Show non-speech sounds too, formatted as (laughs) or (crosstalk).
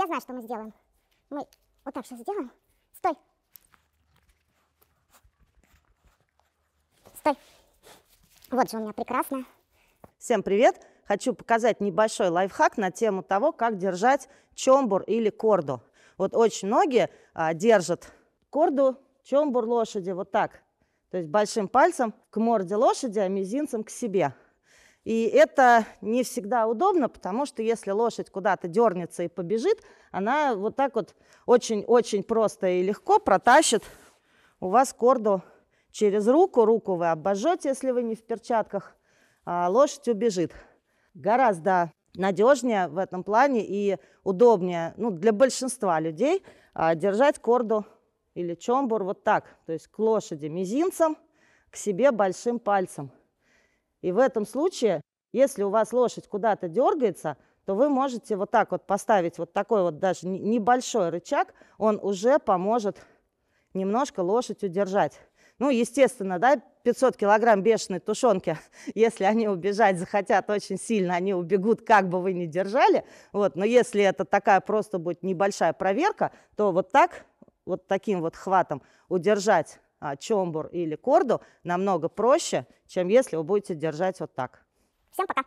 я знаю, что мы сделаем. Мы вот так сейчас сделаем. Стой. Стой. Вот же у меня прекрасно. Всем привет! Хочу показать небольшой лайфхак на тему того, как держать чомбур или корду. Вот очень многие а, держат корду, чомбур лошади вот так. То есть большим пальцем к морде лошади, а мизинцем к себе. И это не всегда удобно, потому что если лошадь куда-то дернется и побежит, она вот так вот очень-очень просто и легко протащит у вас корду через руку. Руку вы обожжете, если вы не в перчатках, а лошадь убежит. Гораздо надежнее в этом плане и удобнее ну, для большинства людей а, держать корду или чомбур вот так, то есть к лошади мизинцем, к себе большим пальцем – и в этом случае, если у вас лошадь куда-то дергается, то вы можете вот так вот поставить вот такой вот даже небольшой рычаг, он уже поможет немножко лошадь удержать. Ну, естественно, да, 500 килограмм бешеной тушенки, (laughs) если они убежать захотят очень сильно, они убегут, как бы вы ни держали. Вот, но если это такая просто будет небольшая проверка, то вот так, вот таким вот хватом удержать а, чомбур или корду намного проще, чем если вы будете держать вот так. Всем пока!